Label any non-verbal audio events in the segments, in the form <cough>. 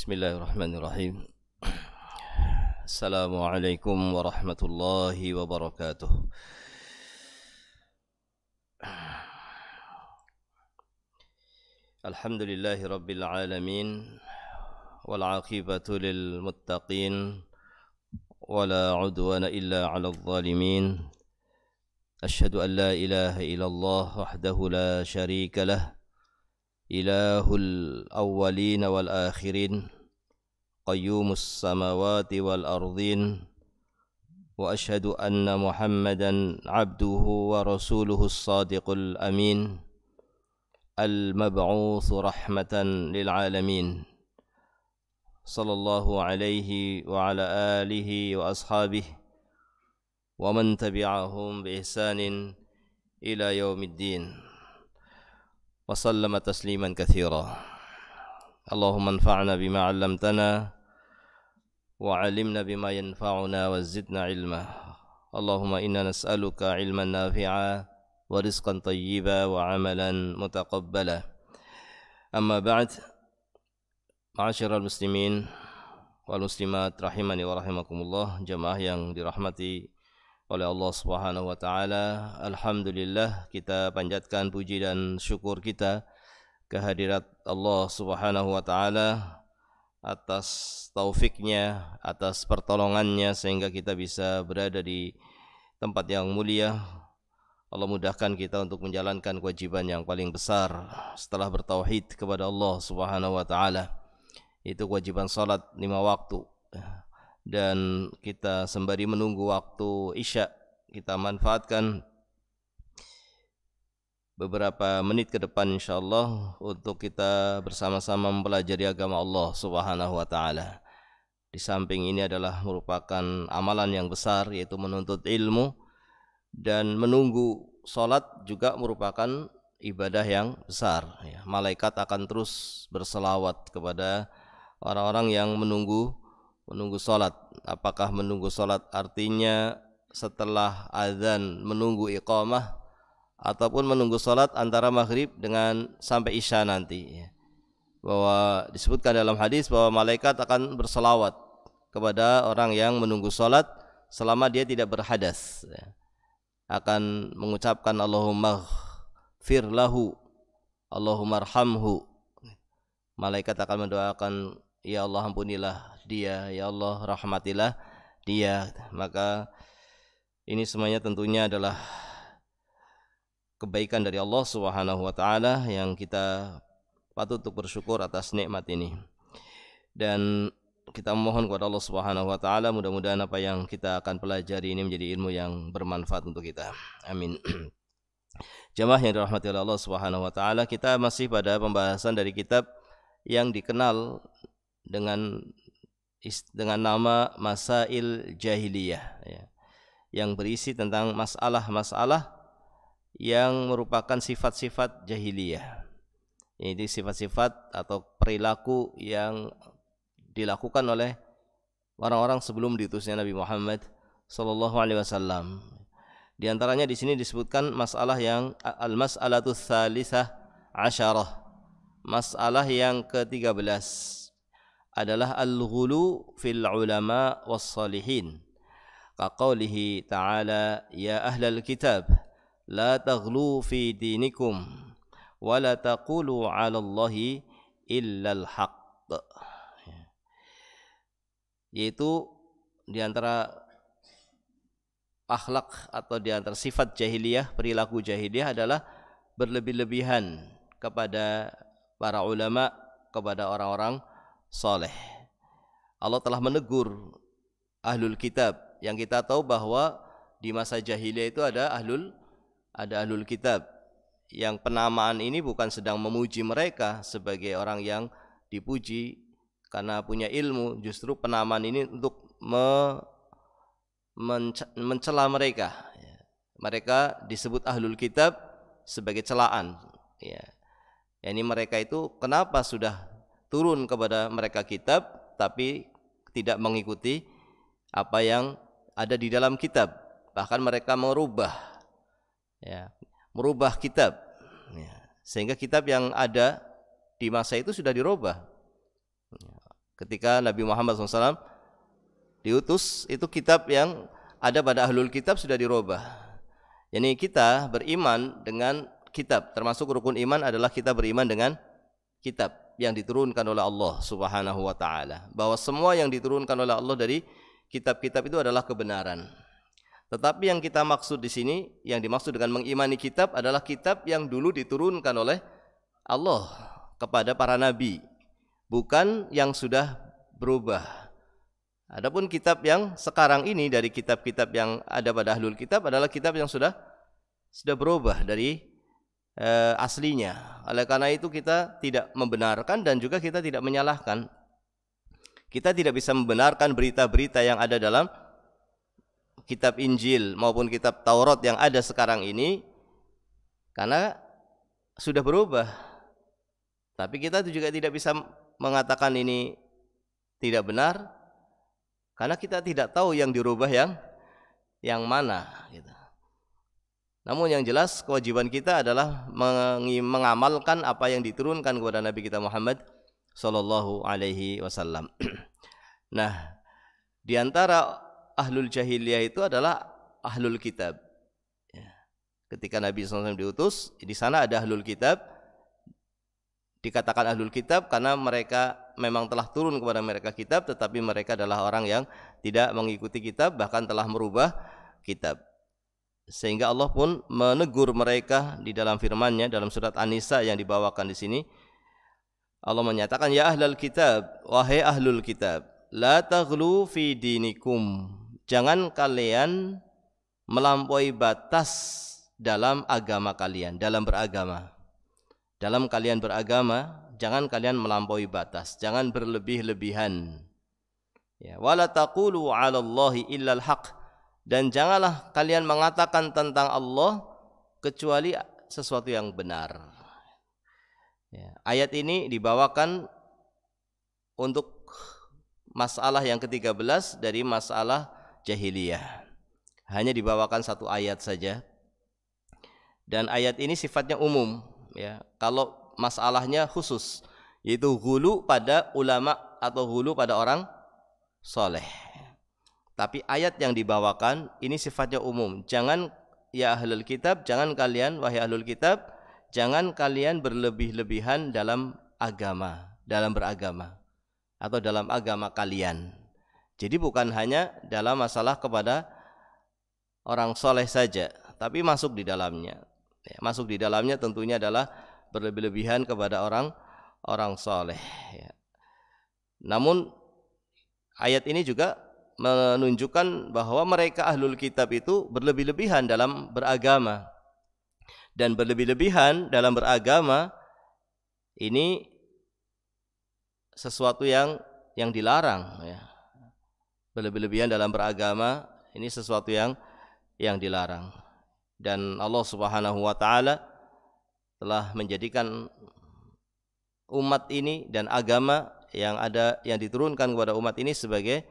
بسم الله الرحمن الرحيم السلام عليكم ورحمة الله وبركاته الحمد لله رب العالمين والعاقبة للمتقين ولا عدوان إلا على الظالمين أشهد أن لا إله إلا الله وحده لا شريك له إله الأولين والآخرين قيوم السماوات والأرضين وأشهد أن محمدا عبده ورسوله الصادق الأمين المبعوث رحمة للعالمين صلى الله عليه وعلى آله وأصحابه ومن تبعهم بإحسان إلى يوم الدين وسلم تسليما كثيرا اللهم انفعنا بما علمتنا وعلمنا بما ينفعنا وزدنا علما اللهم إنا نسألك علما نافعا ورزقا طيبا وعملا متقبلا أما بعد معاشر المسلمين والمسلمات رحمني ورحمكم الله جماعه yang dirahmati oleh Allah Subhanahu wa taala. Alhamdulillah kita panjatkan puji dan syukur kita kehadirat Allah Subhanahu wa taala atas taufiknya, atas pertolongannya sehingga kita bisa berada di tempat yang mulia. Allah mudahkan kita untuk menjalankan kewajiban yang paling besar setelah bertauhid kepada Allah Subhanahu wa taala. Itu kewajiban salat lima waktu dan kita sembari menunggu waktu Isya kita manfaatkan beberapa menit ke depan insyaallah untuk kita bersama-sama mempelajari agama Allah Subhanahu wa taala. Di samping ini adalah merupakan amalan yang besar yaitu menuntut ilmu dan menunggu salat juga merupakan ibadah yang besar ya. Malaikat akan terus berselawat kepada orang-orang yang menunggu menunggu solat. Apakah menunggu solat artinya setelah azan menunggu iqamah ataupun menunggu solat antara maghrib dengan sampai isya nanti. Bahwa disebutkan dalam hadis bahwa malaikat akan berselawat kepada orang yang menunggu solat selama dia tidak berhadas. Akan mengucapkan Allahumma firlahu, lahu, Allahumma rahamhu. Malaikat akan mendoakan, Ya Allah ampunilah dia ya Allah rahmatilah dia maka ini semuanya tentunya adalah kebaikan dari Allah Subhanahu wa taala yang kita patut untuk bersyukur atas nikmat ini dan kita mohon kepada Allah Subhanahu wa taala mudah-mudahan apa yang kita akan pelajari ini menjadi ilmu yang bermanfaat untuk kita. Amin. <clears throat> Jamaah yang dirahmati oleh Allah Subhanahu wa taala, kita masih pada pembahasan dari kitab yang dikenal dengan dengan nama Masail Jahiliyah ya, yang berisi tentang masalah-masalah yang merupakan sifat-sifat jahiliyah. Ini sifat-sifat atau perilaku yang dilakukan oleh orang-orang sebelum diutusnya Nabi Muhammad sallallahu alaihi wasallam. Di antaranya di sini disebutkan masalah yang al-mas'alatu tsalitsah asyarah. Masalah yang ke-13 adalah al-ghulu fil ulama was salihin. Kaqaulihi ta'ala ya ahlal kitab la taghlu fi dinikum wa la taqulu 'ala Allahi illa al-haq. Ya. Yaitu di antara akhlak atau di antara sifat jahiliyah, perilaku jahiliyah adalah berlebih-lebihan kepada para ulama, kepada orang-orang Soleh, Allah telah menegur ahlul kitab yang kita tahu bahwa di masa jahiliyah itu ada ahlul ada ahlul kitab yang penamaan ini bukan sedang memuji mereka sebagai orang yang dipuji karena punya ilmu justru penamaan ini untuk me, mencela mereka ya. mereka disebut ahlul kitab sebagai celaan ya ini mereka itu kenapa sudah turun kepada mereka kitab tapi tidak mengikuti apa yang ada di dalam kitab bahkan mereka merubah ya merubah kitab ya. sehingga kitab yang ada di masa itu sudah dirubah ya, ketika Nabi Muhammad SAW diutus itu kitab yang ada pada ahlul kitab sudah dirubah jadi kita beriman dengan kitab termasuk rukun iman adalah kita beriman dengan kitab yang diturunkan oleh Allah Subhanahu wa taala. Bahwa semua yang diturunkan oleh Allah dari kitab-kitab itu adalah kebenaran. Tetapi yang kita maksud di sini, yang dimaksud dengan mengimani kitab adalah kitab yang dulu diturunkan oleh Allah kepada para nabi, bukan yang sudah berubah. Adapun kitab yang sekarang ini dari kitab-kitab yang ada pada ahlul kitab adalah kitab yang sudah sudah berubah dari eh, aslinya. Oleh karena itu kita tidak membenarkan dan juga kita tidak menyalahkan. Kita tidak bisa membenarkan berita-berita yang ada dalam kitab Injil maupun kitab Taurat yang ada sekarang ini karena sudah berubah. Tapi kita juga tidak bisa mengatakan ini tidak benar karena kita tidak tahu yang dirubah yang yang mana gitu. Namun yang jelas kewajiban kita adalah mengamalkan apa yang diturunkan kepada Nabi kita Muhammad sallallahu alaihi wasallam. <clears throat> Nah, di antara ahlul jahiliyah itu adalah ahlul kitab. Ya. Ketika Nabi SAW diutus, di sana ada ahlul kitab. Dikatakan ahlul kitab karena mereka memang telah turun kepada mereka kitab, tetapi mereka adalah orang yang tidak mengikuti kitab, bahkan telah merubah kitab sehingga Allah pun menegur mereka di dalam firman-Nya dalam surat An-Nisa yang dibawakan di sini. Allah menyatakan ya ahlul kitab, wahai ahlul kitab, la taghlu fi dinikum. Jangan kalian melampaui batas dalam agama kalian, dalam beragama. Dalam kalian beragama, jangan kalian melampaui batas, jangan berlebih-lebihan. Ya, wala taqulu 'ala Allahi al haqq dan janganlah kalian mengatakan tentang Allah kecuali sesuatu yang benar. Ya, ayat ini dibawakan untuk masalah yang ke-13 dari masalah jahiliyah. Hanya dibawakan satu ayat saja. Dan ayat ini sifatnya umum, ya. Kalau masalahnya khusus, yaitu hulu pada ulama atau hulu pada orang soleh. Tapi ayat yang dibawakan ini sifatnya umum. Jangan ya ahlul kitab, jangan kalian wahai ahlul kitab, jangan kalian berlebih-lebihan dalam agama, dalam beragama atau dalam agama kalian. Jadi bukan hanya dalam masalah kepada orang soleh saja, tapi masuk di dalamnya. Ya, masuk di dalamnya tentunya adalah berlebih-lebihan kepada orang orang soleh. Ya. Namun ayat ini juga menunjukkan bahwa mereka ahlul kitab itu berlebih-lebihan dalam beragama. Dan berlebih-lebihan dalam beragama ini sesuatu yang yang dilarang ya. Berlebih-lebihan dalam beragama ini sesuatu yang yang dilarang. Dan Allah Subhanahu wa taala telah menjadikan umat ini dan agama yang ada yang diturunkan kepada umat ini sebagai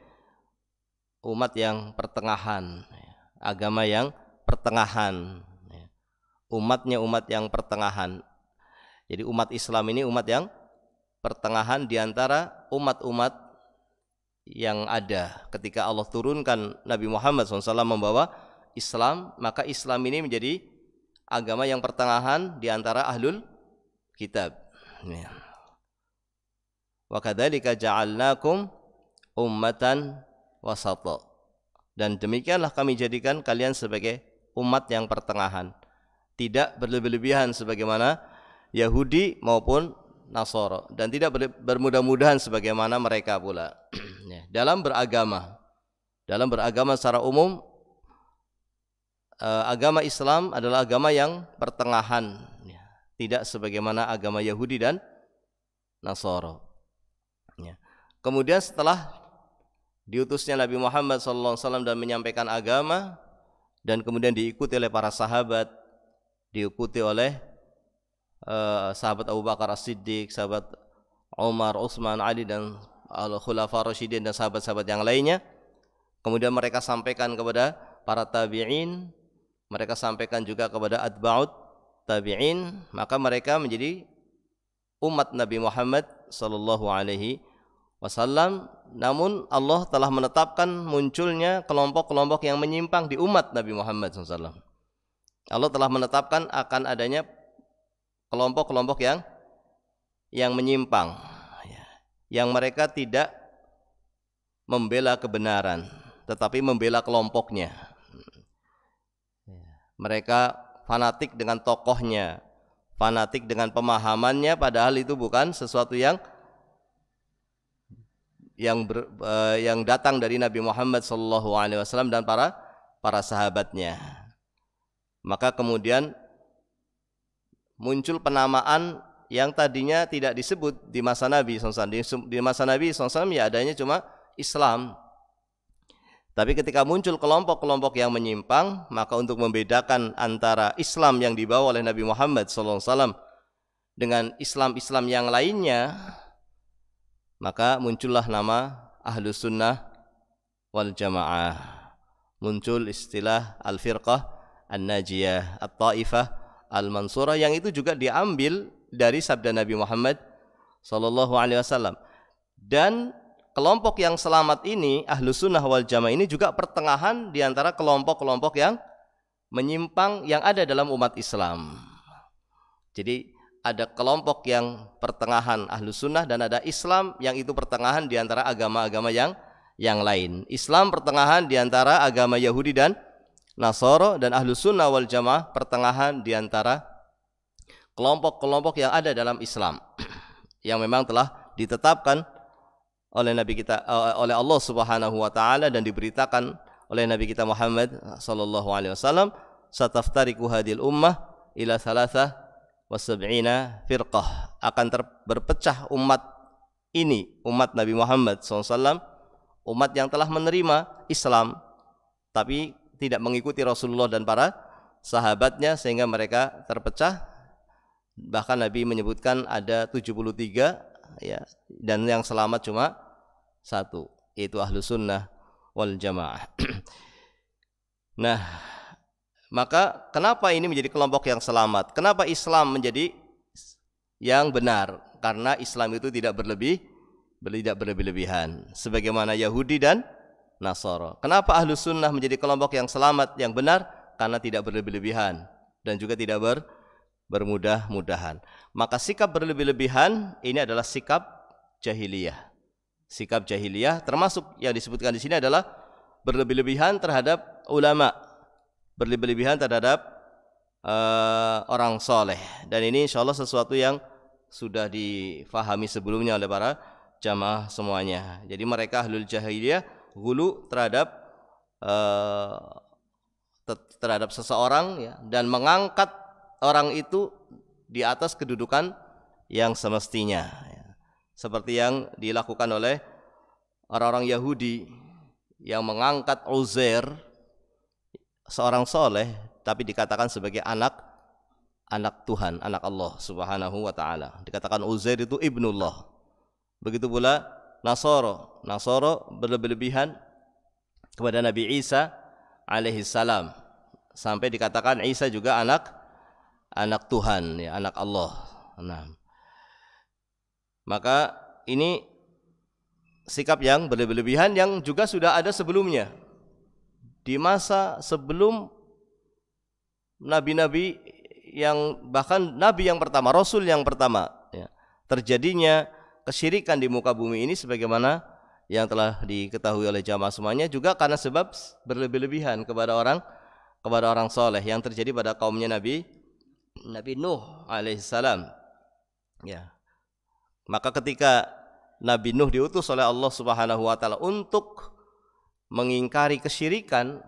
umat yang pertengahan, agama yang pertengahan. Umatnya umat yang pertengahan. Jadi umat Islam ini umat yang pertengahan diantara umat-umat yang ada. Ketika Allah turunkan Nabi Muhammad SAW membawa Islam, maka Islam ini menjadi agama yang pertengahan diantara ahlul kitab. Wa kadzalika ja'alnakum ummatan wasata. Dan demikianlah kami jadikan kalian sebagai umat yang pertengahan. Tidak berlebih-lebihan sebagaimana Yahudi maupun Nasoro dan tidak bermudah-mudahan sebagaimana mereka pula. <clears throat> Ya, dalam beragama, dalam beragama secara umum eh, agama Islam adalah agama yang pertengahan, ya, tidak sebagaimana agama Yahudi dan Nasoro. Ya, kemudian setelah diutusnya Nabi Muhammad SAW dan menyampaikan agama dan kemudian diikuti oleh para sahabat diikuti oleh uh, sahabat Abu Bakar As-Siddiq sahabat Umar, Utsman, Ali dan al khulafah dan sahabat-sahabat yang lainnya kemudian mereka sampaikan kepada para tabi'in mereka sampaikan juga kepada atba'ut tabi'in maka mereka menjadi umat Nabi Muhammad sallallahu alaihi wasallam namun Allah telah menetapkan munculnya kelompok-kelompok yang menyimpang di umat Nabi Muhammad SAW. Allah telah menetapkan akan adanya kelompok-kelompok yang yang menyimpang, ya, yang mereka tidak membela kebenaran, tetapi membela kelompoknya. Ya, mereka fanatik dengan tokohnya, fanatik dengan pemahamannya, padahal itu bukan sesuatu yang yang ber, uh, yang datang dari Nabi Muhammad sallallahu alaihi wasallam dan para para sahabatnya. Maka kemudian muncul penamaan yang tadinya tidak disebut di masa Nabi SAW. Di masa Nabi SAW ya adanya cuma Islam. Tapi ketika muncul kelompok-kelompok yang menyimpang, maka untuk membedakan antara Islam yang dibawa oleh Nabi Muhammad SAW dengan Islam-Islam yang lainnya, maka muncullah nama ahlus sunnah wal jamaah muncul istilah al firqah an najiyah at taifah al mansurah yang itu juga diambil dari sabda Nabi Muhammad sallallahu alaihi wasallam dan kelompok yang selamat ini ahlus sunnah wal jamaah ini juga pertengahan di antara kelompok-kelompok yang menyimpang yang ada dalam umat Islam jadi ada kelompok yang pertengahan ahlu sunnah dan ada Islam yang itu pertengahan di antara agama-agama yang yang lain. Islam pertengahan di antara agama Yahudi dan Nasoro dan ahlu sunnah wal jamaah pertengahan di antara kelompok-kelompok yang ada dalam Islam <clears throat> yang memang telah ditetapkan oleh Nabi kita eh, oleh Allah Subhanahu wa taala dan diberitakan oleh Nabi kita Muhammad sallallahu alaihi wasallam sataftariku hadil ummah ila salasah wasab'ina firqah akan ter, umat ini umat Nabi Muhammad SAW umat yang telah menerima Islam tapi tidak mengikuti Rasulullah dan para sahabatnya sehingga mereka terpecah bahkan Nabi menyebutkan ada 73 ya dan yang selamat cuma satu yaitu ahlu sunnah wal jamaah <clears throat> nah maka kenapa ini menjadi kelompok yang selamat? Kenapa Islam menjadi yang benar? Karena Islam itu tidak berlebih, tidak berlebih-lebihan. Sebagaimana Yahudi dan Nasoro. Kenapa ahlu sunnah menjadi kelompok yang selamat, yang benar? Karena tidak berlebih-lebihan dan juga tidak ber, bermudah-mudahan. Maka sikap berlebih-lebihan ini adalah sikap jahiliyah. Sikap jahiliyah termasuk yang disebutkan di sini adalah berlebih-lebihan terhadap ulama, berlebihan terhadap uh, orang soleh dan ini insya Allah sesuatu yang sudah difahami sebelumnya oleh para jamaah semuanya jadi mereka ahlul jahiliyah gulu terhadap uh, ter terhadap seseorang ya, dan mengangkat orang itu di atas kedudukan yang semestinya ya. seperti yang dilakukan oleh orang-orang Yahudi yang mengangkat Uzair seorang soleh tapi dikatakan sebagai anak anak Tuhan, anak Allah Subhanahu wa taala. Dikatakan Uzair itu ibnullah. Begitu pula Nasoro, Nasoro berlebihan kepada Nabi Isa alaihi salam sampai dikatakan Isa juga anak anak Tuhan, ya, anak Allah. Nah. Maka ini sikap yang berlebihan yang juga sudah ada sebelumnya di masa sebelum nabi-nabi yang bahkan nabi yang pertama, rasul yang pertama ya. terjadinya kesyirikan di muka bumi ini sebagaimana yang telah diketahui oleh jamaah semuanya juga karena sebab berlebih-lebihan kepada orang kepada orang soleh yang terjadi pada kaumnya Nabi Nabi Nuh alaihissalam ya maka ketika Nabi Nuh diutus oleh Allah Subhanahu wa taala untuk mengingkari kesyirikan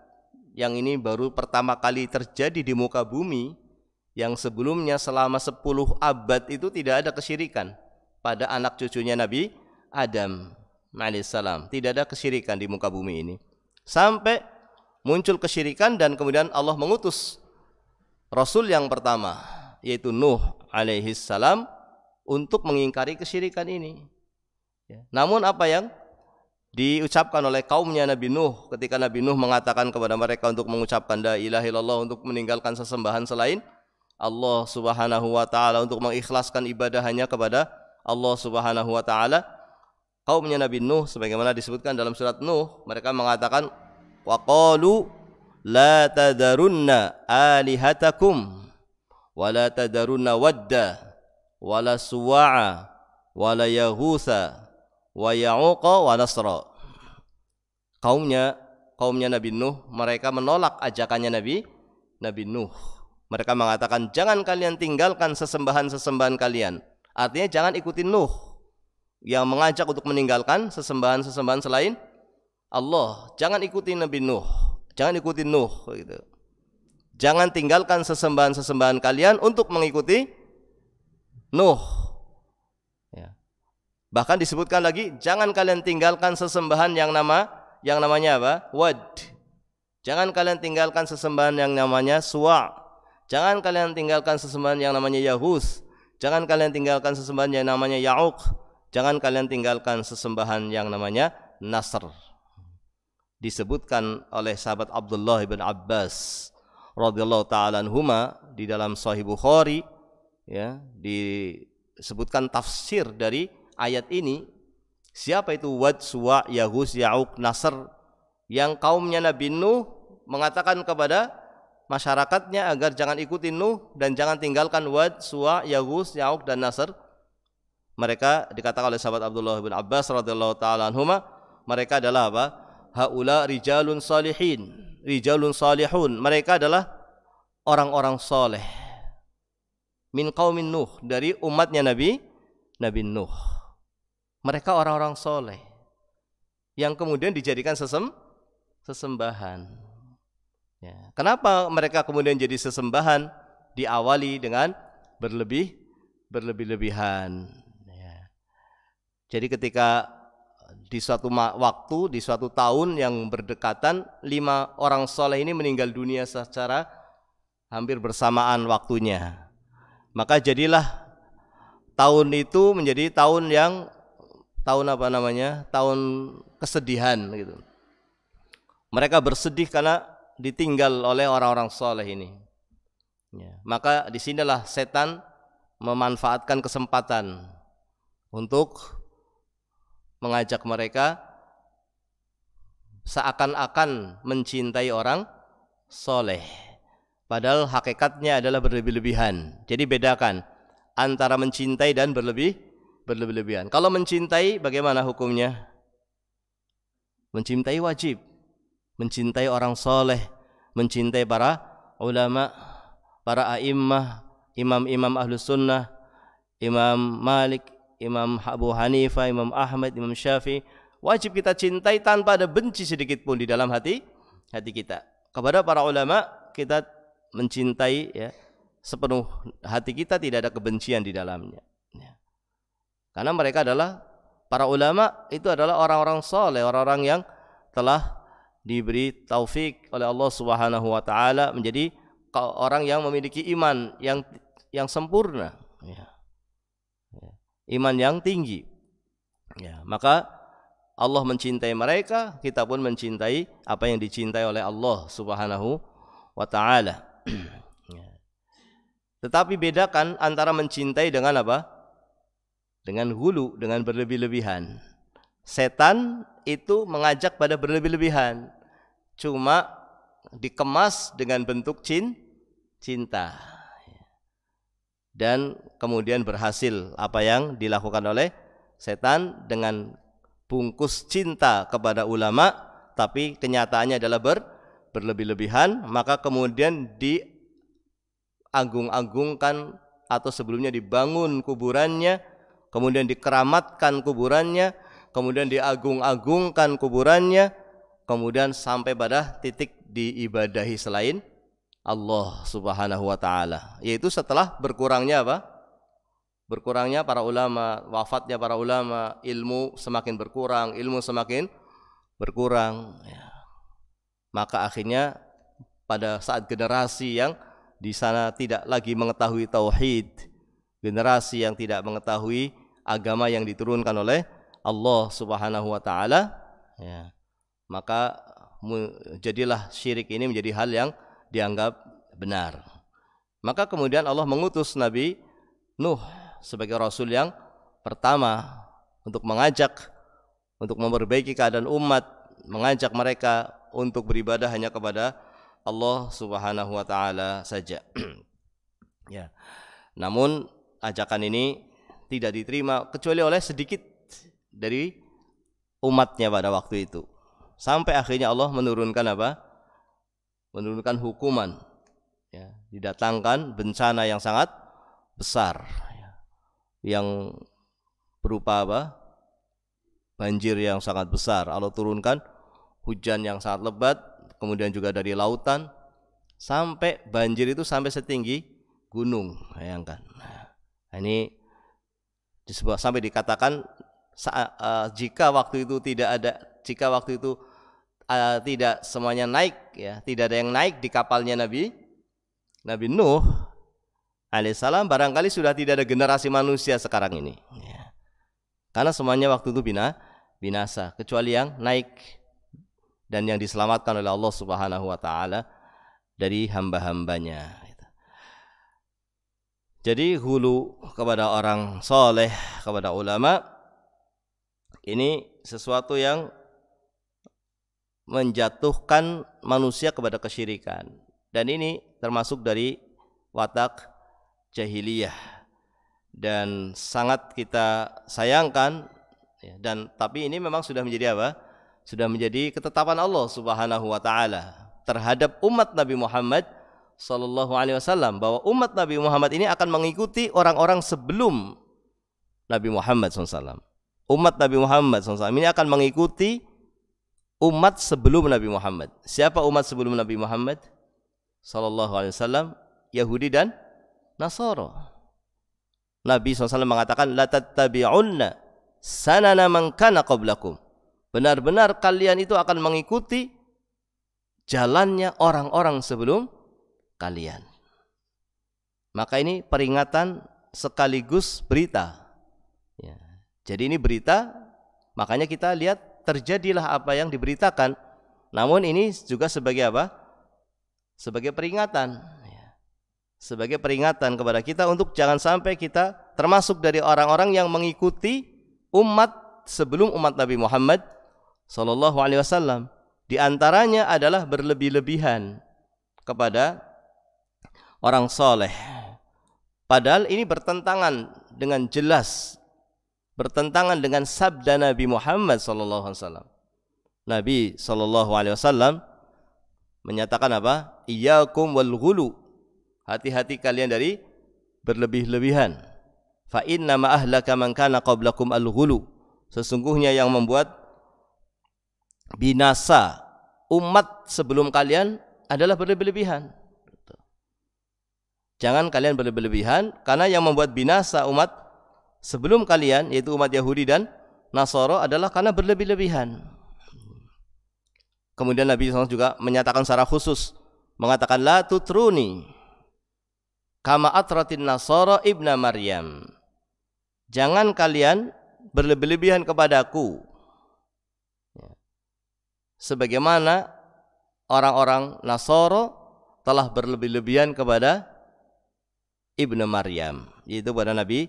yang ini baru pertama kali terjadi di muka bumi yang sebelumnya selama 10 abad itu tidak ada kesyirikan pada anak cucunya Nabi Adam alaihissalam. Tidak ada kesyirikan di muka bumi ini. Sampai muncul kesyirikan dan kemudian Allah mengutus Rasul yang pertama yaitu Nuh alaihissalam untuk mengingkari kesyirikan ini. Ya. Namun apa yang diucapkan oleh kaumnya Nabi Nuh ketika Nabi Nuh mengatakan kepada mereka untuk mengucapkan la ilaha illallah untuk meninggalkan sesembahan selain Allah Subhanahu wa taala untuk mengikhlaskan ibadah hanya kepada Allah Subhanahu wa taala kaumnya Nabi Nuh sebagaimana disebutkan dalam surat Nuh mereka mengatakan wa qalu la tadarunna alihatakum wa la tadarunna wadda wa la suwa'a wa la wa ya'uqa wa nasra. Kaumnya, kaumnya Nabi Nuh, mereka menolak ajakannya Nabi Nabi Nuh. Mereka mengatakan, "Jangan kalian tinggalkan sesembahan-sesembahan kalian." Artinya jangan ikuti Nuh yang mengajak untuk meninggalkan sesembahan-sesembahan selain Allah. Jangan ikuti Nabi Nuh. Jangan ikuti Nuh gitu. Jangan tinggalkan sesembahan-sesembahan kalian untuk mengikuti Nuh Bahkan disebutkan lagi, jangan kalian tinggalkan sesembahan yang nama yang namanya apa? Wad. Jangan kalian tinggalkan sesembahan yang namanya Suwa. Jangan kalian tinggalkan sesembahan yang namanya Yahus. Jangan kalian tinggalkan sesembahan yang namanya Ya'uq. Jangan kalian tinggalkan sesembahan yang namanya Nasr. Disebutkan oleh sahabat Abdullah bin Abbas radhiyallahu taala anhuma di dalam Sahih Bukhari ya disebutkan tafsir dari ayat ini siapa itu Wad, Suwa, Yahus, Ya'uk, Nasr yang kaumnya Nabi Nuh mengatakan kepada masyarakatnya agar jangan ikuti Nuh dan jangan tinggalkan Wad, Suwa, Yahus, Ya'uk dan Nasr. Mereka dikatakan oleh sahabat Abdullah bin Abbas radhiyallahu taala mereka adalah apa? Haula rijalun salihin, rijalun salihun. Mereka adalah orang-orang soleh min kaumin Nuh dari umatnya Nabi Nabi Nuh. Mereka orang-orang soleh yang kemudian dijadikan sesem sesembahan. Ya. Kenapa mereka kemudian jadi sesembahan? Diawali dengan berlebih berlebih-lebihan. Ya. Jadi ketika di suatu waktu, di suatu tahun yang berdekatan, lima orang soleh ini meninggal dunia secara hampir bersamaan waktunya. Maka jadilah tahun itu menjadi tahun yang tahun apa namanya tahun kesedihan gitu mereka bersedih karena ditinggal oleh orang-orang soleh ini ya. maka disinilah setan memanfaatkan kesempatan untuk mengajak mereka seakan-akan mencintai orang soleh padahal hakikatnya adalah berlebih-lebihan jadi bedakan antara mencintai dan berlebih berlebihan. Kalau mencintai bagaimana hukumnya? Mencintai wajib. Mencintai orang soleh. Mencintai para ulama, para a'immah, imam-imam ahlu sunnah, imam Malik, imam Abu Hanifah, imam Ahmad, imam Syafi'i. Wajib kita cintai tanpa ada benci sedikit pun di dalam hati hati kita. Kepada para ulama kita mencintai ya sepenuh hati kita tidak ada kebencian di dalamnya. Karena mereka adalah para ulama itu adalah orang-orang soleh, orang-orang yang telah diberi taufik oleh Allah Subhanahu wa taala menjadi orang yang memiliki iman yang yang sempurna ya. Ya. iman yang tinggi ya maka Allah mencintai mereka kita pun mencintai apa yang dicintai oleh Allah Subhanahu wa taala <clears throat> ya. tetapi bedakan antara mencintai dengan apa dengan hulu, dengan berlebih-lebihan. Setan itu mengajak pada berlebih-lebihan. Cuma dikemas dengan bentuk cin, cinta. Dan kemudian berhasil apa yang dilakukan oleh setan dengan bungkus cinta kepada ulama tapi kenyataannya adalah ber, berlebih-lebihan maka kemudian diagung-agungkan atau sebelumnya dibangun kuburannya kemudian dikeramatkan kuburannya, kemudian diagung-agungkan kuburannya, kemudian sampai pada titik diibadahi selain Allah Subhanahu wa taala, yaitu setelah berkurangnya apa? Berkurangnya para ulama, wafatnya para ulama, ilmu semakin berkurang, ilmu semakin berkurang. Ya. Maka akhirnya pada saat generasi yang di sana tidak lagi mengetahui tauhid, generasi yang tidak mengetahui agama yang diturunkan oleh Allah Subhanahu wa taala ya maka jadilah syirik ini menjadi hal yang dianggap benar maka kemudian Allah mengutus Nabi Nuh sebagai rasul yang pertama untuk mengajak untuk memperbaiki keadaan umat mengajak mereka untuk beribadah hanya kepada Allah Subhanahu wa taala saja <clears throat> ya namun ajakan ini tidak diterima kecuali oleh sedikit dari umatnya pada waktu itu. Sampai akhirnya Allah menurunkan apa? Menurunkan hukuman. Ya, didatangkan bencana yang sangat besar ya. yang berupa apa? Banjir yang sangat besar. Allah turunkan hujan yang sangat lebat, kemudian juga dari lautan sampai banjir itu sampai setinggi gunung, bayangkan. Nah, ini Disebab, sampai dikatakan eh, jika waktu itu tidak ada jika waktu itu uh, tidak semuanya naik ya, tidak ada yang naik di kapalnya Nabi Nabi Nuh alaihissalam barangkali sudah tidak ada generasi manusia sekarang ini. Ya. Karena semuanya waktu itu bina, binasa kecuali yang naik dan yang diselamatkan oleh Allah Subhanahu wa taala dari hamba-hambanya. Jadi hulu kepada orang soleh, kepada ulama, ini sesuatu yang menjatuhkan manusia kepada kesyirikan. Dan ini termasuk dari watak jahiliyah. Dan sangat kita sayangkan, ya, dan tapi ini memang sudah menjadi apa? Sudah menjadi ketetapan Allah Subhanahu wa taala terhadap umat Nabi Muhammad Sallallahu Alaihi Wasallam bahwa umat Nabi Muhammad ini akan mengikuti orang-orang sebelum Nabi Muhammad SAW. Umat Nabi Muhammad SAW ini akan mengikuti umat sebelum Nabi Muhammad. Siapa umat sebelum Nabi Muhammad? Sallallahu Alaihi Wasallam, Yahudi dan Nasoro. Nabi SAW mengatakan, La tattabi'unna sanana man kana qablakum. Benar-benar kalian itu akan mengikuti jalannya orang-orang sebelum kalian. Maka ini peringatan sekaligus berita. Ya. Jadi ini berita, makanya kita lihat terjadilah apa yang diberitakan. Namun ini juga sebagai apa? Sebagai peringatan. Ya. Sebagai peringatan kepada kita untuk jangan sampai kita termasuk dari orang-orang yang mengikuti umat sebelum umat Nabi Muhammad saw Alaihi Di antaranya adalah berlebih-lebihan kepada orang soleh. Padahal ini bertentangan dengan jelas, bertentangan dengan sabda Nabi Muhammad SAW. Nabi SAW menyatakan apa? Iyakum wal Hati-hati kalian dari berlebih-lebihan. Fa inna ma ahlaka man kana qablakum al Sesungguhnya yang membuat binasa umat sebelum kalian adalah berlebih-lebihan. Jangan kalian berlebihan karena yang membuat binasa umat sebelum kalian yaitu umat Yahudi dan Nasoro adalah karena berlebih-lebihan. Kemudian Nabi SAW juga menyatakan secara khusus mengatakan la tutruni kama atratin Nasoro ibna maryam jangan kalian berlebih-lebihan kepadaku ya. sebagaimana orang-orang Nasoro telah berlebih-lebihan kepada ibnu Maryam yaitu pada Nabi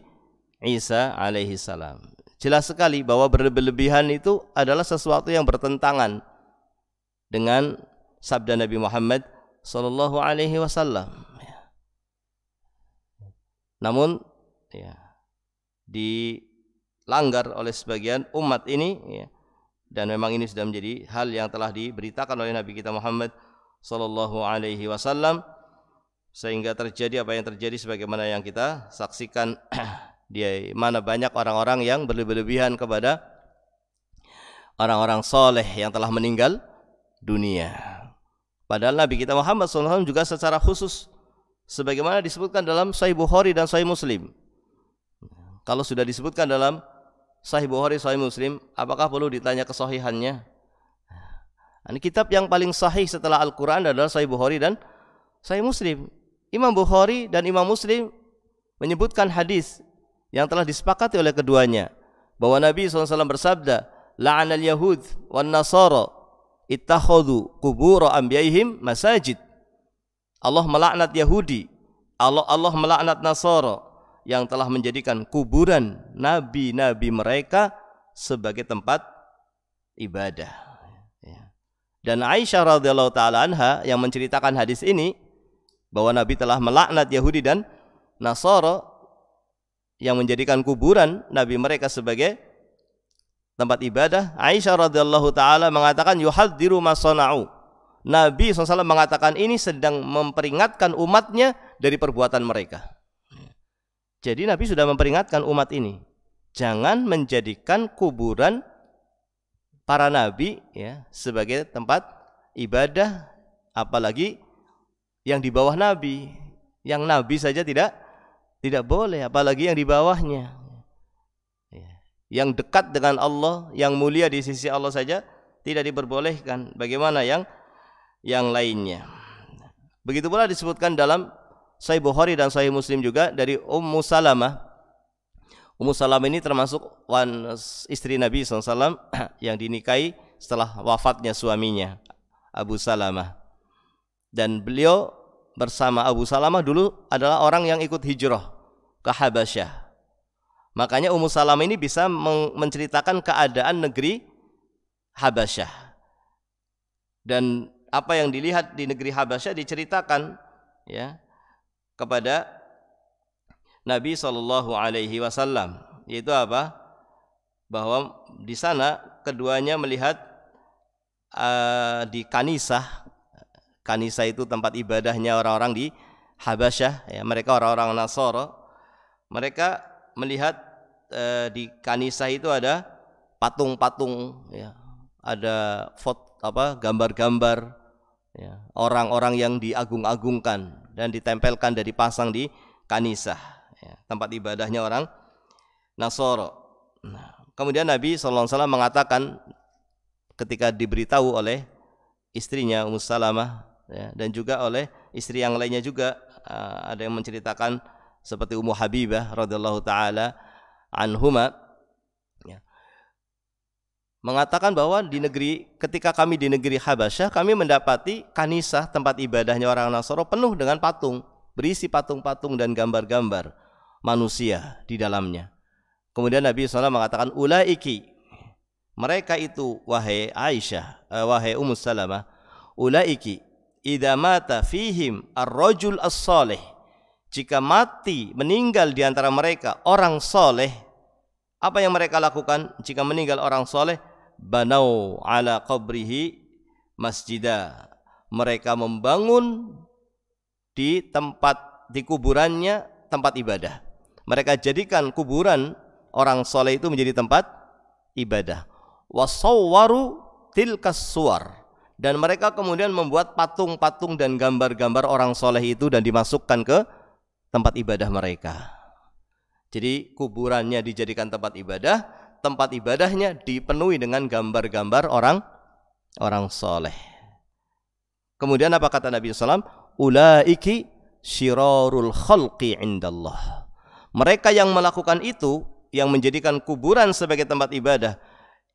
Isa alaihi salam. Jelas sekali bahwa berlebihan itu adalah sesuatu yang bertentangan dengan sabda Nabi Muhammad sallallahu alaihi wasallam. Namun ya, dilanggar oleh sebagian umat ini ya, dan memang ini sudah menjadi hal yang telah diberitakan oleh Nabi kita Muhammad sallallahu alaihi wasallam sehingga terjadi apa yang terjadi sebagaimana yang kita saksikan <clears throat> di mana banyak orang-orang yang berlebihan kepada orang-orang soleh yang telah meninggal dunia. Padahal Nabi kita Muhammad SAW juga secara khusus sebagaimana disebutkan dalam Sahih Bukhari dan Sahih Muslim. Kalau sudah disebutkan dalam Sahih Bukhari, Sahih Muslim, apakah perlu ditanya kesohihannya Ini kitab yang paling sahih setelah Al-Quran adalah Sahih Bukhari dan Sahih Muslim. Imam Bukhari dan Imam Muslim menyebutkan hadis yang telah disepakati oleh keduanya bahwa Nabi SAW bersabda la'anal yahud wan nasara ittakhadhu qubur anbiyaihim masajid Allah melaknat Yahudi Allah Allah melaknat Nasara yang telah menjadikan kuburan nabi-nabi mereka sebagai tempat ibadah. Ya. Dan Aisyah radhiyallahu taala anha yang menceritakan hadis ini bahwa Nabi telah melaknat Yahudi dan Nasara yang menjadikan kuburan Nabi mereka sebagai tempat ibadah. Aisyah radhiyallahu taala mengatakan yuhadziru masana'u. Nabi SAW mengatakan ini sedang memperingatkan umatnya dari perbuatan mereka. Jadi Nabi sudah memperingatkan umat ini, jangan menjadikan kuburan para nabi ya sebagai tempat ibadah apalagi yang di bawah Nabi, yang Nabi saja tidak tidak boleh, apalagi yang di bawahnya. Ya. Yang dekat dengan Allah, yang mulia di sisi Allah saja tidak diperbolehkan. Bagaimana yang yang lainnya? Begitu pula disebutkan dalam Sahih Bukhari dan Sahih Muslim juga dari Ummu Salamah. Ummu Salamah ini termasuk istri Nabi SAW yang dinikahi setelah wafatnya suaminya Abu Salamah. Dan beliau bersama Abu Salamah dulu adalah orang yang ikut hijrah ke Habasyah. Makanya Ummu Salamah ini bisa menceritakan keadaan negeri Habasyah. Dan apa yang dilihat di negeri Habasyah diceritakan ya kepada Nabi Shallallahu alaihi wasallam yaitu apa? Bahwa di sana keduanya melihat uh, di kanisah Kanisa itu tempat ibadahnya orang-orang di Habasyah, ya, mereka orang-orang Nasoro. Mereka melihat e, di kanisa itu ada patung-patung, ya, ada foto apa gambar-gambar ya, orang-orang yang diagung-agungkan dan ditempelkan dari pasang di kanisa, ya, tempat ibadahnya orang Nasoro. Nah, kemudian Nabi SAW mengatakan ketika diberitahu oleh istrinya Ummu Salamah ya, dan juga oleh istri yang lainnya juga uh, ada yang menceritakan seperti Ummu Habibah radhiyallahu taala anhuma ya. mengatakan bahwa di negeri ketika kami di negeri Habasyah kami mendapati kanisah tempat ibadahnya orang Nasoro penuh dengan patung berisi patung-patung dan gambar-gambar manusia di dalamnya. Kemudian Nabi SAW mengatakan ulaiki mereka itu wahai Aisyah, eh, wahai Ummu Salamah, ulaiki idza mata fihim ar-rajul as-salih jika mati meninggal di antara mereka orang soleh apa yang mereka lakukan jika meninggal orang soleh banau ala qabrihi masjidah mereka membangun di tempat di kuburannya tempat ibadah mereka jadikan kuburan orang soleh itu menjadi tempat ibadah wasawwaru tilkas suar dan mereka kemudian membuat patung-patung dan gambar-gambar orang soleh itu dan dimasukkan ke tempat ibadah mereka. Jadi kuburannya dijadikan tempat ibadah, tempat ibadahnya dipenuhi dengan gambar-gambar orang orang soleh. Kemudian apa kata Nabi SAW? Ulaiki syirarul khalqi indallah. Mereka yang melakukan itu, yang menjadikan kuburan sebagai tempat ibadah,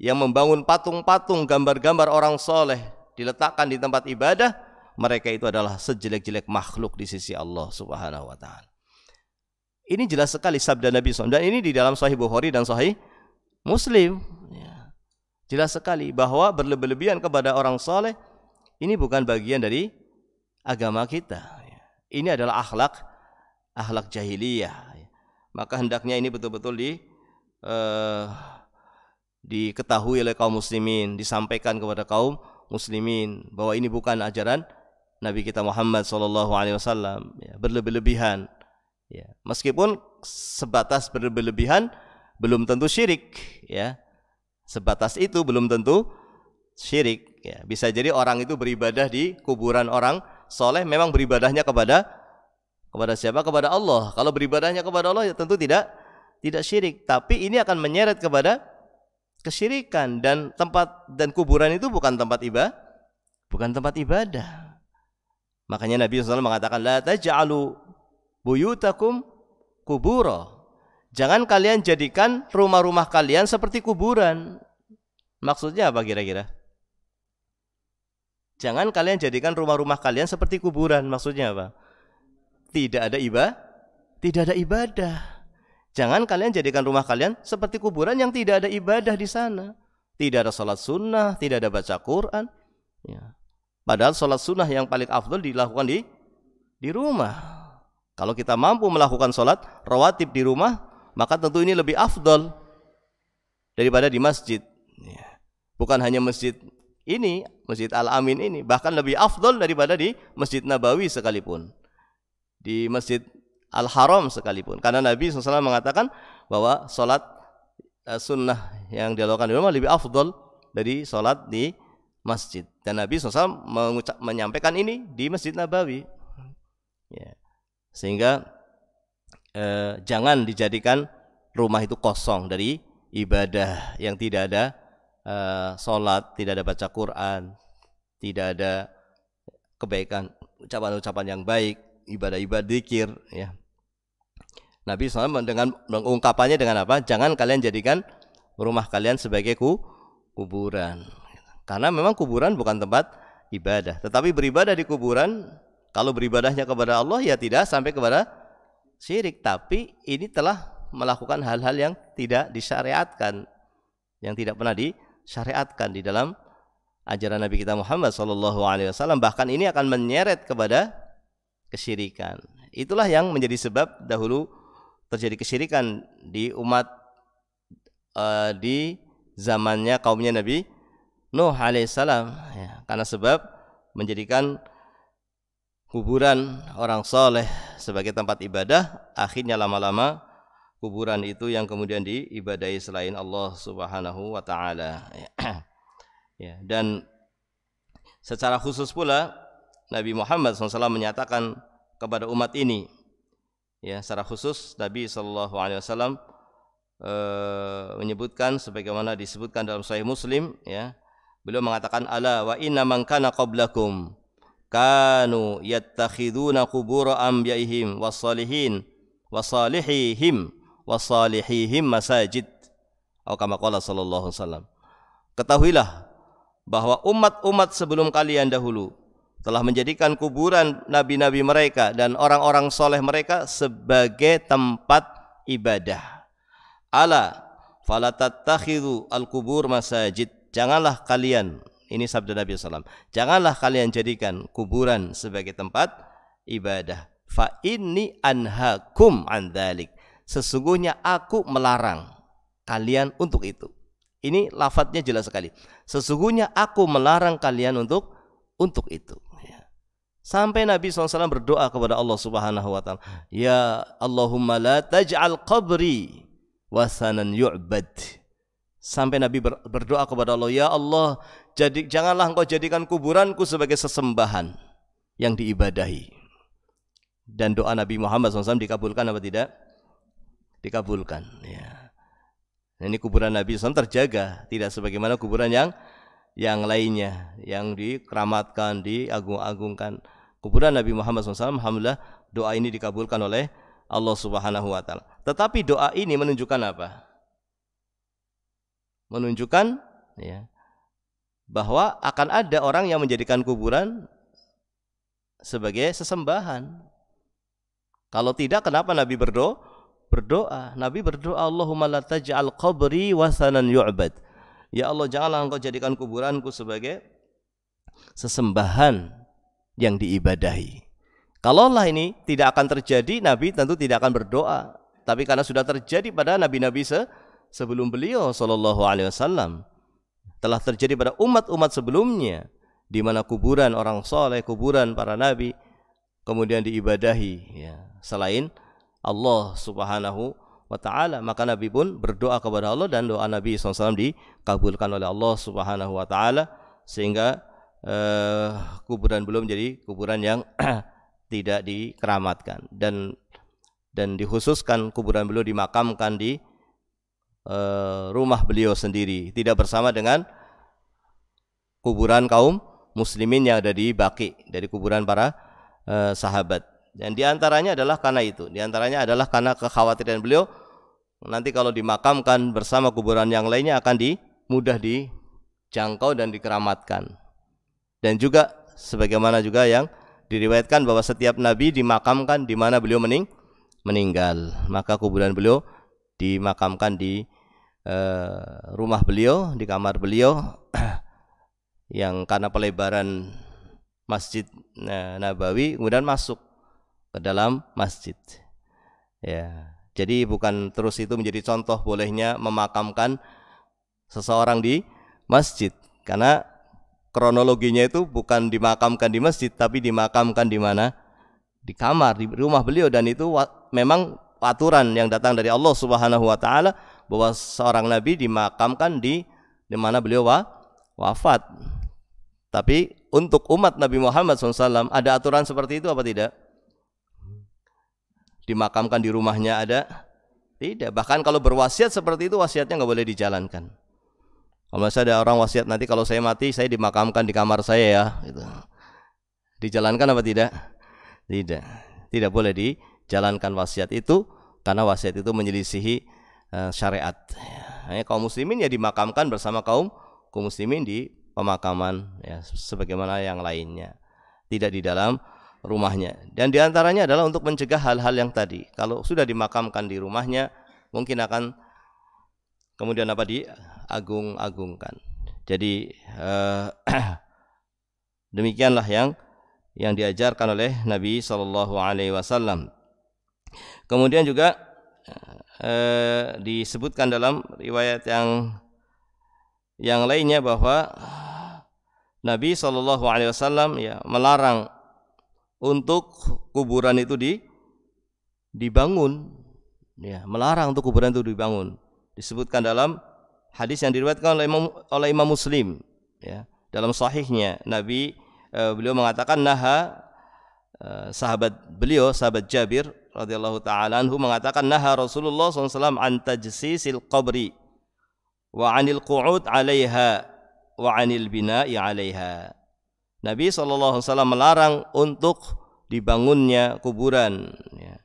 yang membangun patung-patung gambar-gambar orang soleh, diletakkan di tempat ibadah, mereka itu adalah sejelek-jelek makhluk di sisi Allah Subhanahu wa taala. Ini jelas sekali sabda Nabi SAW dan ini di dalam Sahih Bukhari dan Sahih Muslim. Ya. Jelas sekali bahwa berlebihan kepada orang soleh ini bukan bagian dari agama kita. Ya. Ini adalah akhlak akhlak jahiliyah. Ya. Maka hendaknya ini betul-betul di uh, diketahui oleh kaum muslimin, disampaikan kepada kaum muslimin bahwa ini bukan ajaran Nabi kita Muhammad SAW ya, berlebih-lebihan ya meskipun sebatas berlebih-lebihan belum tentu syirik ya sebatas itu belum tentu syirik ya bisa jadi orang itu beribadah di kuburan orang soleh memang beribadahnya kepada kepada siapa kepada Allah kalau beribadahnya kepada Allah ya tentu tidak tidak syirik tapi ini akan menyeret kepada kesyirikan dan tempat dan kuburan itu bukan tempat ibadah, bukan tempat ibadah. Makanya Nabi SAW mengatakan la taj'alu buyutakum kuburo Jangan kalian jadikan rumah-rumah kalian seperti kuburan. Maksudnya apa kira-kira? Jangan kalian jadikan rumah-rumah kalian seperti kuburan. Maksudnya apa? Tidak ada ibadah, tidak ada ibadah. Jangan kalian jadikan rumah kalian seperti kuburan yang tidak ada ibadah di sana. Tidak ada sholat sunnah, tidak ada baca Quran. Ya. Padahal sholat sunnah yang paling afdol dilakukan di di rumah. Kalau kita mampu melakukan sholat rawatib di rumah, maka tentu ini lebih afdol daripada di masjid. Ya. Bukan hanya masjid ini, masjid Al-Amin ini, bahkan lebih afdol daripada di masjid Nabawi sekalipun. Di masjid al-haram sekalipun. Karena Nabi SAW mengatakan bahwa sholat eh, sunnah yang dilakukan di rumah lebih afdol dari sholat di masjid. Dan Nabi SAW mengucap, menyampaikan ini di Masjid Nabawi. Ya. Sehingga eh, jangan dijadikan rumah itu kosong dari ibadah yang tidak ada eh, sholat, tidak ada baca Quran, tidak ada kebaikan, ucapan-ucapan yang baik, ibadah-ibadah dikir ya. Nabi SAW dengan mengungkapannya dengan apa? Jangan kalian jadikan rumah kalian sebagai ku, kuburan. Karena memang kuburan bukan tempat ibadah, tetapi beribadah di kuburan kalau beribadahnya kepada Allah ya tidak sampai kepada syirik, tapi ini telah melakukan hal-hal yang tidak disyariatkan, yang tidak pernah disyariatkan di dalam ajaran Nabi kita Muhammad saw Bahkan ini akan menyeret kepada kesyirikan. Itulah yang menjadi sebab dahulu terjadi kesyirikan di umat uh, di zamannya kaumnya Nabi Nuh alaihissalam ya, karena sebab menjadikan kuburan orang soleh sebagai tempat ibadah akhirnya lama-lama kuburan itu yang kemudian diibadai selain Allah Subhanahu wa taala ya, <clears throat> ya dan secara khusus pula Nabi Muhammad SAW menyatakan kepada umat ini ya secara khusus Nabi saw Wasallam e, menyebutkan sebagaimana disebutkan dalam Sahih Muslim ya beliau mengatakan ala wa inna man kana qablakum kanu yattakhiduna qubur anbiyaihim wasalihin wasalihihim wasalihihim masajid atau kama qala sallallahu alaihi wasallam ketahuilah bahwa umat-umat sebelum kalian dahulu telah menjadikan kuburan nabi-nabi mereka dan orang-orang soleh mereka sebagai tempat ibadah. Ala falatattakhidhu al-kubur masajid. Janganlah kalian, ini sabda Nabi SAW, janganlah kalian jadikan kuburan sebagai tempat ibadah. Fa ini anhakum an Sesungguhnya aku melarang kalian untuk itu. Ini lafadznya jelas sekali. Sesungguhnya aku melarang kalian untuk untuk itu. Sampai Nabi SAW berdoa kepada Allah Subhanahu wa taala, "Ya Allahumma la taj'al qabri wasanan yu'bad." Sampai Nabi berdoa kepada Allah, "Ya Allah, jadi janganlah Engkau jadikan kuburanku sebagai sesembahan yang diibadahi." Dan doa Nabi Muhammad SAW dikabulkan apa tidak? Dikabulkan. Ya. Ini kuburan Nabi SAW terjaga, tidak sebagaimana kuburan yang yang lainnya yang dikeramatkan, diagung-agungkan kuburan Nabi Muhammad SAW. Alhamdulillah doa ini dikabulkan oleh Allah Subhanahu wa taala. Tetapi doa ini menunjukkan apa? Menunjukkan ya bahwa akan ada orang yang menjadikan kuburan sebagai sesembahan. Kalau tidak kenapa Nabi berdoa? Berdoa. Nabi berdoa Allahumma la taj'al qabri wasanan yu'bad. Ya Allah janganlah engkau jadikan kuburanku sebagai sesembahan yang diibadahi. Kalaulah ini tidak akan terjadi, Nabi tentu tidak akan berdoa. Tapi karena sudah terjadi pada nabi-nabi se sebelum beliau Shallallahu Alaihi Wasallam telah terjadi pada umat-umat sebelumnya, di mana kuburan orang soleh, kuburan para nabi, kemudian diibadahi. Ya. Selain Allah Subhanahu wa taala maka Nabi pun berdoa kepada Allah dan doa Nabi SAW dikabulkan oleh Allah Subhanahu wa taala sehingga uh, kuburan belum jadi kuburan yang <clears throat> tidak dikeramatkan dan dan dikhususkan kuburan beliau dimakamkan di uh, rumah beliau sendiri tidak bersama dengan kuburan kaum muslimin yang ada di Baki dari kuburan para uh, sahabat dan diantaranya adalah karena itu diantaranya adalah karena kekhawatiran beliau nanti kalau dimakamkan bersama kuburan yang lainnya akan di mudah dijangkau dan dikeramatkan dan juga sebagaimana juga yang diriwayatkan bahwa setiap nabi dimakamkan di mana beliau mening meninggal maka kuburan beliau dimakamkan di uh, rumah beliau di kamar beliau <clears throat> yang karena pelebaran masjid eh, Nabawi kemudian masuk ke dalam masjid ya jadi bukan terus itu menjadi contoh bolehnya memakamkan seseorang di masjid karena kronologinya itu bukan dimakamkan di masjid tapi dimakamkan di mana? Di kamar, di rumah beliau dan itu memang aturan yang datang dari Allah Subhanahu wa taala bahwa seorang nabi dimakamkan di di mana beliau wa, wafat. Tapi untuk umat Nabi Muhammad SAW ada aturan seperti itu apa tidak? Dimakamkan di rumahnya ada? Tidak. Bahkan kalau berwasiat seperti itu wasiatnya nggak boleh dijalankan. Kalau misalnya ada orang wasiat nanti kalau saya mati saya dimakamkan di kamar saya ya, gitu. Dijalankan apa tidak? Tidak. Tidak boleh dijalankan wasiat itu karena wasiat itu menyelisihi uh, syariat. Hanya kaum muslimin ya dimakamkan bersama kaum kaum muslimin di pemakaman ya sebagaimana yang lainnya. Tidak di dalam rumahnya. Dan diantaranya adalah untuk mencegah hal-hal yang tadi. Kalau sudah dimakamkan di rumahnya mungkin akan kemudian apa di agung-agungkan. Jadi eh, <clears throat> demikianlah yang yang diajarkan oleh Nabi Shallallahu Alaihi Wasallam. Kemudian juga eh, disebutkan dalam riwayat yang yang lainnya bahwa Nabi Shallallahu Alaihi Wasallam ya melarang untuk kuburan itu di dibangun ya melarang untuk kuburan itu dibangun disebutkan dalam hadis yang diriwayatkan oleh Imam, oleh Imam Muslim ya dalam sahihnya Nabi e, beliau mengatakan naha e, sahabat beliau sahabat Jabir radhiyallahu taala anhu mengatakan naha Rasulullah SAW an tajsisil qabri wa anil qu'ud 'alaiha wa anil bina'i 'alaiha Nabi SAW melarang untuk dibangunnya kuburan ya.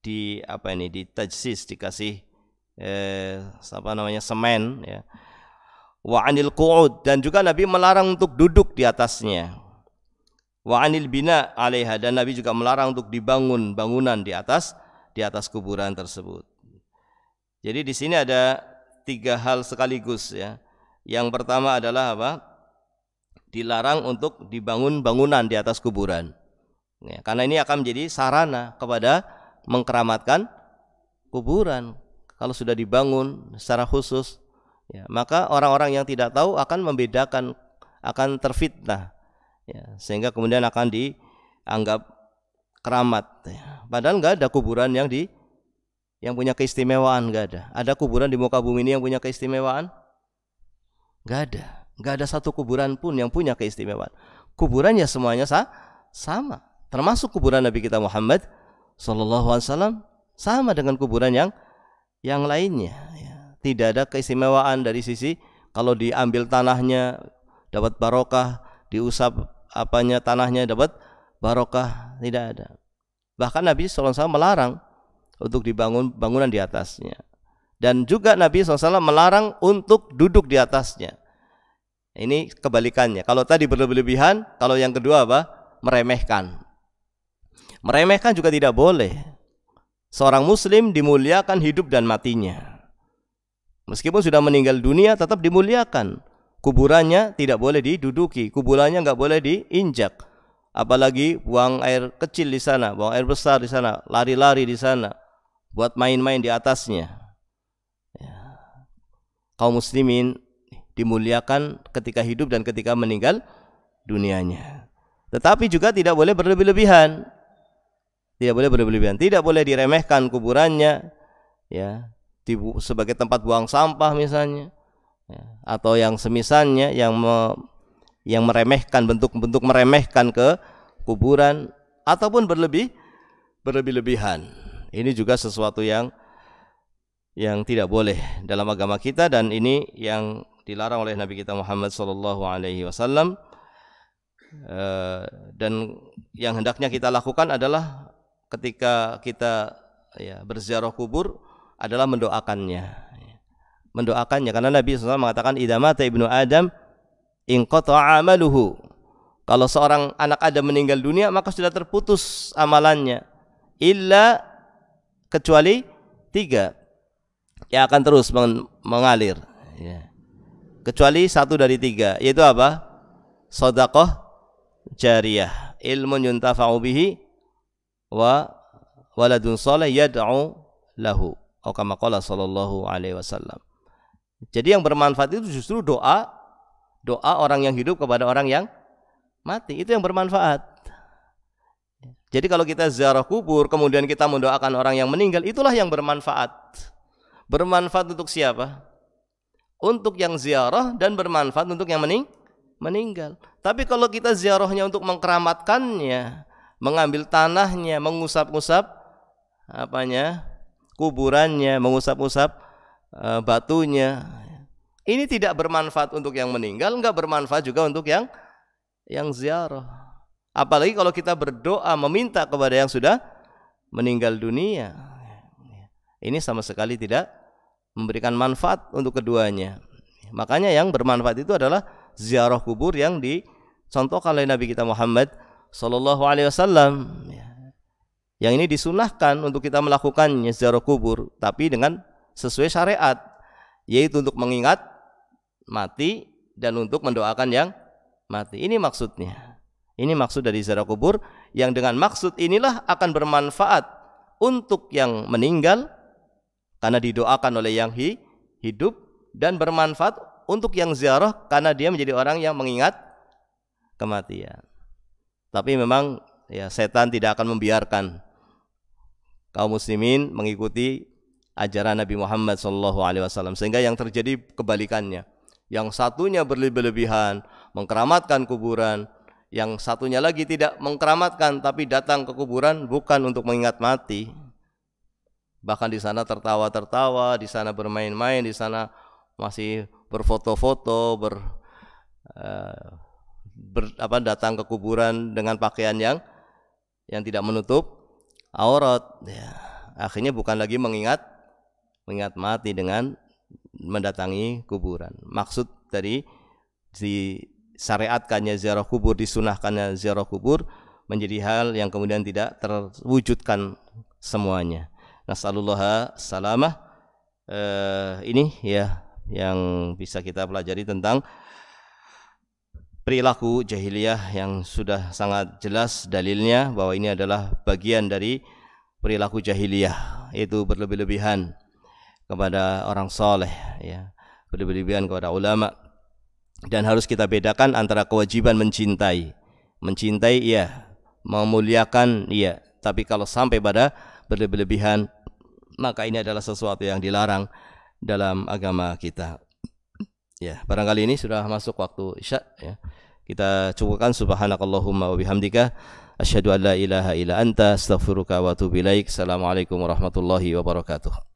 di apa ini di tajsis dikasih eh, apa namanya semen ya wa anil qu'ud dan juga Nabi melarang untuk duduk di atasnya wa anil bina alaiha dan Nabi juga melarang untuk dibangun bangunan di atas di atas kuburan tersebut jadi di sini ada tiga hal sekaligus ya yang pertama adalah apa dilarang untuk dibangun bangunan di atas kuburan ya, karena ini akan menjadi sarana kepada mengkeramatkan kuburan kalau sudah dibangun secara khusus ya, maka orang-orang yang tidak tahu akan membedakan akan terfitnah ya, sehingga kemudian akan dianggap keramat ya. padahal nggak ada kuburan yang di yang punya keistimewaan nggak ada ada kuburan di muka bumi ini yang punya keistimewaan nggak ada nggak ada satu kuburan pun yang punya keistimewaan kuburannya semuanya sa sama termasuk kuburan Nabi kita Muhammad Shallallahu Alaihi Wasallam sama dengan kuburan yang yang lainnya. Ya. Tidak ada keistimewaan dari sisi kalau diambil tanahnya dapat barokah, diusap apanya tanahnya dapat barokah, tidak ada. Bahkan Nabi SAW melarang untuk dibangun bangunan di atasnya. Dan juga Nabi SAW melarang untuk duduk di atasnya. Ini kebalikannya. Kalau tadi berlebihan, kalau yang kedua apa? Meremehkan. Meremehkan juga tidak boleh seorang muslim dimuliakan hidup dan matinya. Meskipun sudah meninggal dunia tetap dimuliakan. Kuburannya tidak boleh diduduki, kuburannya nggak boleh diinjak. Apalagi buang air kecil di sana, buang air besar di sana, lari-lari di sana, buat main-main di atasnya. Ya. Kaum muslimin dimuliakan ketika hidup dan ketika meninggal dunianya. Tetapi juga tidak boleh berlebih-lebihan. Tidak boleh berlebihan. Tidak boleh diremehkan kuburannya ya, sebagai tempat buang sampah misalnya. Ya, atau yang semisalnya yang me, yang meremehkan bentuk-bentuk meremehkan ke kuburan ataupun berlebih berlebih-lebihan. Ini juga sesuatu yang yang tidak boleh dalam agama kita dan ini yang dilarang oleh Nabi kita Muhammad Shallallahu alaihi wasallam. Eh, dan yang hendaknya kita lakukan adalah ketika kita ya, berziarah kubur adalah mendoakannya mendoakannya karena Nabi SAW mengatakan idamata ibnu Adam inqata'a amaluhu kalau seorang anak Adam meninggal dunia maka sudah terputus amalannya illa kecuali tiga yang akan terus meng mengalir ya. kecuali satu dari tiga yaitu apa sodakoh jariah ilmu yuntafa'u bihi wa waladun soleh yad'u lahu atau qala sallallahu alaihi wasallam. Jadi yang bermanfaat itu justru doa doa orang yang hidup kepada orang yang mati itu yang bermanfaat. Jadi kalau kita ziarah kubur kemudian kita mendoakan orang yang meninggal itulah yang bermanfaat. Bermanfaat untuk siapa? Untuk yang ziarah dan bermanfaat untuk yang mening meninggal. Tapi kalau kita ziarahnya untuk mengkeramatkannya, mengambil tanahnya, mengusap-usap apanya? kuburannya, mengusap-usap e, batunya. Ini tidak bermanfaat untuk yang meninggal, enggak bermanfaat juga untuk yang yang ziarah. Apalagi kalau kita berdoa meminta kepada yang sudah meninggal dunia. Ini sama sekali tidak memberikan manfaat untuk keduanya. Makanya yang bermanfaat itu adalah ziarah kubur yang dicontohkan oleh Nabi kita Muhammad Shallallahu Alaihi Wasallam. Ya. Yang ini disunahkan untuk kita melakukan ziarah kubur, tapi dengan sesuai syariat, yaitu untuk mengingat mati dan untuk mendoakan yang mati. Ini maksudnya. Ini maksud dari ziarah kubur yang dengan maksud inilah akan bermanfaat untuk yang meninggal karena didoakan oleh yang hi, hidup dan bermanfaat untuk yang ziarah karena dia menjadi orang yang mengingat kematian. Tapi memang ya setan tidak akan membiarkan kaum muslimin mengikuti ajaran Nabi Muhammad SAW sehingga yang terjadi kebalikannya. Yang satunya berlebihan mengkeramatkan kuburan, yang satunya lagi tidak mengkeramatkan tapi datang ke kuburan bukan untuk mengingat mati. Bahkan di sana tertawa-tertawa, di sana bermain-main, di sana masih berfoto-foto, ber uh, ber, apa datang ke kuburan dengan pakaian yang yang tidak menutup aurat. Ya, akhirnya bukan lagi mengingat mengingat mati dengan mendatangi kuburan. Maksud dari syariatkannya ziarah kubur, disunahkannya ziarah kubur menjadi hal yang kemudian tidak terwujudkan semuanya. Nasallallahu salamah eh, ini ya yang bisa kita pelajari tentang perilaku jahiliyah yang sudah sangat jelas dalilnya bahwa ini adalah bagian dari perilaku jahiliyah itu berlebih-lebihan kepada orang soleh ya berlebih-lebihan kepada ulama dan harus kita bedakan antara kewajiban mencintai mencintai iya memuliakan iya tapi kalau sampai pada berlebih-lebihan maka ini adalah sesuatu yang dilarang dalam agama kita Ya, barangkali ini sudah masuk waktu Isya ya. Kita cukupkan subhanakallahumma wa bihamdika asyhadu an la ilaha illa anta astaghfiruka wa atubu ilaik. Assalamualaikum warahmatullahi wabarakatuh.